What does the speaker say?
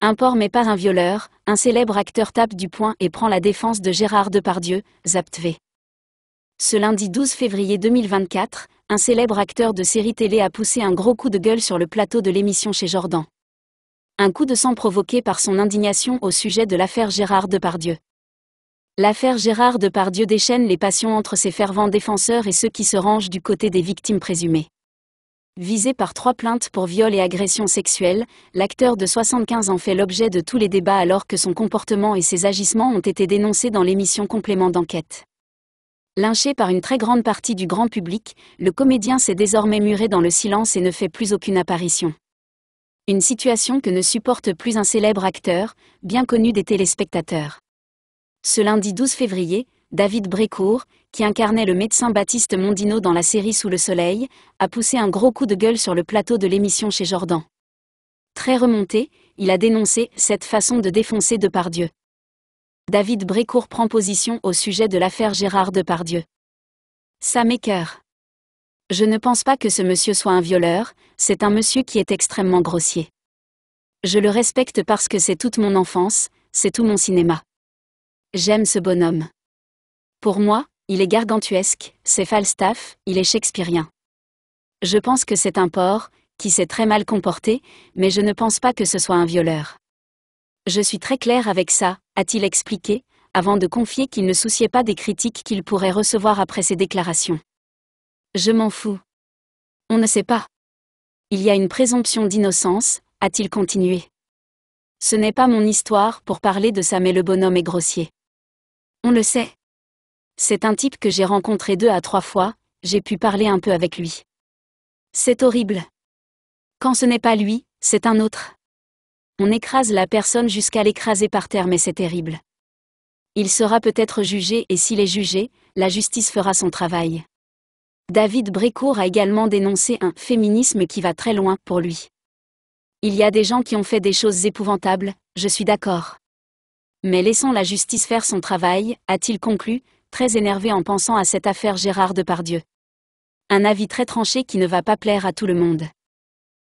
Un port mais par un violeur, un célèbre acteur tape du poing et prend la défense de Gérard Depardieu, TV. Ce lundi 12 février 2024, un célèbre acteur de série télé a poussé un gros coup de gueule sur le plateau de l'émission chez Jordan. Un coup de sang provoqué par son indignation au sujet de l'affaire Gérard Depardieu. L'affaire Gérard Depardieu déchaîne les passions entre ses fervents défenseurs et ceux qui se rangent du côté des victimes présumées. Visé par trois plaintes pour viol et agression sexuelle, l'acteur de 75 ans fait l'objet de tous les débats alors que son comportement et ses agissements ont été dénoncés dans l'émission Complément d'enquête. Lynché par une très grande partie du grand public, le comédien s'est désormais muré dans le silence et ne fait plus aucune apparition. Une situation que ne supporte plus un célèbre acteur, bien connu des téléspectateurs. Ce lundi 12 février, David Brécourt, qui incarnait le médecin Baptiste Mondino dans la série Sous le Soleil, a poussé un gros coup de gueule sur le plateau de l'émission chez Jordan. Très remonté, il a dénoncé cette façon de défoncer Depardieu. David Brécourt prend position au sujet de l'affaire Gérard Depardieu. Ça m'écœure. Je ne pense pas que ce monsieur soit un violeur, c'est un monsieur qui est extrêmement grossier. Je le respecte parce que c'est toute mon enfance, c'est tout mon cinéma. J'aime ce bonhomme. Pour moi, il est gargantuesque, c'est Falstaff, il est shakespearien. Je pense que c'est un porc, qui s'est très mal comporté, mais je ne pense pas que ce soit un violeur. Je suis très clair avec ça, a-t-il expliqué, avant de confier qu'il ne souciait pas des critiques qu'il pourrait recevoir après ses déclarations. Je m'en fous. On ne sait pas. Il y a une présomption d'innocence, a-t-il continué. Ce n'est pas mon histoire pour parler de ça mais le bonhomme est grossier. On le sait. C'est un type que j'ai rencontré deux à trois fois, j'ai pu parler un peu avec lui. C'est horrible. Quand ce n'est pas lui, c'est un autre. On écrase la personne jusqu'à l'écraser par terre mais c'est terrible. Il sera peut-être jugé et s'il est jugé, la justice fera son travail. David Brécourt a également dénoncé un féminisme qui va très loin pour lui. Il y a des gens qui ont fait des choses épouvantables, je suis d'accord. Mais laissons la justice faire son travail, a-t-il conclu, très énervé en pensant à cette affaire Gérard Depardieu. Un avis très tranché qui ne va pas plaire à tout le monde.